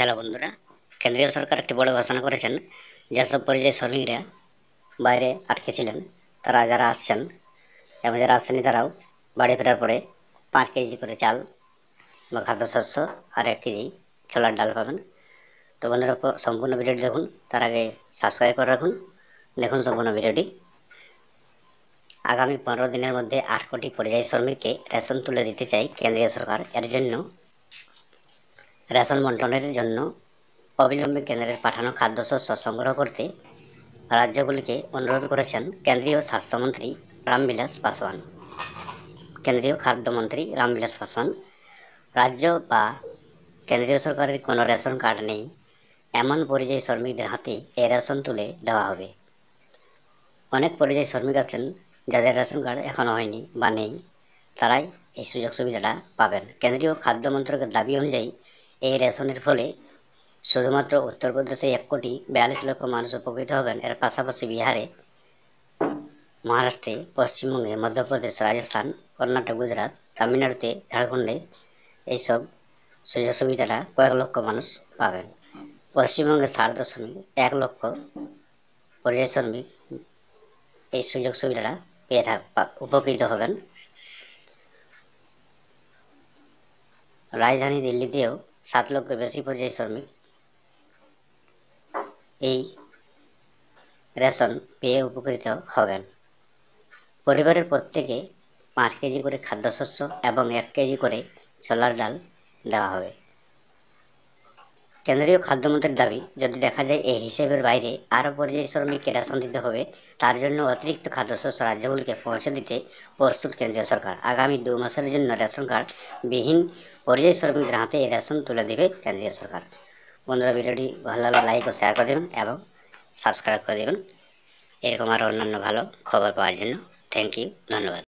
hello বন্ধুরা কেন্দ্রীয় সরকার একটি বড় ঘোষণা করেছেন যেসব পরিযায়ী শ্রমিকরা বাইরে আটকে ছিলেন তারা যারা আসছেন এবং যারা আসছেনি তারাও বাড়ি ফেরার পরে পাঁচ কেজি করে চাল বা খাদ্যশস্য আর এক কেজি ছোলার ডাল পাবেন তো বন্ধুরা সম্পূর্ণ ভিডিওটি দেখুন তার আগে সাবস্ক্রাইব করে রাখুন দেখুন সম্পূর্ণ ভিডিওটি আগামী পনেরো দিনের মধ্যে আট কোটি পরিযায়ী শ্রমিককে রেশন তুলে দিতে চাই কেন্দ্রীয় সরকার এর জন্য রেশন বন্টনের জন্য অবিলম্বে কেন্দ্রের পাঠানো খাদ্যশস্য সংগ্রহ করতে রাজ্যগুলিকে অনুরোধ করেছেন কেন্দ্রীয় স্বাস্থ্যমন্ত্রী রামবিলাস পাসওয়ান কেন্দ্রীয় খাদ্যমন্ত্রী রামবিলাস পাসওয়ান রাজ্য বা কেন্দ্রীয় সরকারের কোনো রেশন কার্ড নেই এমন পরিযায়ী শ্রমিকদের হাতে এই রেশন তুলে দেওয়া হবে অনেক পরিযায়ী শ্রমিক আছেন যাদের রেশন কার্ড এখনও হয়নি বা নেই তারাই এই সুযোগ সুবিধাটা পাবেন কেন্দ্রীয় খাদ্য মন্ত্রকের দাবি অনুযায়ী এই রেশনের ফলে শুধুমাত্র উত্তরপ্রদেশে এক কোটি বিয়াল্লিশ লক্ষ মানুষ উপকৃত হবেন এর পাশাপাশি বিহারে মহারাষ্ট্রে পশ্চিমবঙ্গে মধ্যপ্রদেশ রাজস্থান কর্ণাটক গুজরাট তামিলনাড়ুতে ঝাড়খণ্ডে এইসব সুযোগ সুবিধাটা কয়েক লক্ষ মানুষ পাবেন পশ্চিমবঙ্গে ষাট দশমিক এক লক্ষ পরিযায়ী শ্রমিক এই সুযোগ সুবিধাটা পেয়ে থাক উপকৃত হবেন রাজধানী দিল্লিতেও সাত লক্ষের বেশি পর্যায়ে শ্রমিক এই রেশন পেয়ে উপকৃত হবেন পরিবারের প্রত্যেকে পাঁচ কেজি করে খাদ্যশস্য এবং এক কেজি করে ছোলার ডাল দেওয়া হবে কেন্দ্রীয় খাদ্যমন্ত্রীর দাবি যদি দেখা যায় এই হিসেবের বাইরে আরও পরিযায়ী শ্রমিকেরা দিতে হবে তার জন্য অতিরিক্ত খাদ্যশস্য রাজ্যগুলিকে পৌঁছে দিতে প্রস্তুত কেন্দ্রীয় সরকার আগামী দু মাসের জন্য রেশন কার্ড বিহীন পরিযায়ী শ্রমিকদের হাতে রেশন তুলে দেবে কেন্দ্রীয় সরকার বন্ধুরা ভিডিওটি ভালো লাগলে লাইক ও শেয়ার করে দেবেন এবং সাবস্ক্রাইব করে দেবেন এরকম আরও অন্যান্য ভালো খবর পাওয়ার জন্য থ্যাংক ইউ ধন্যবাদ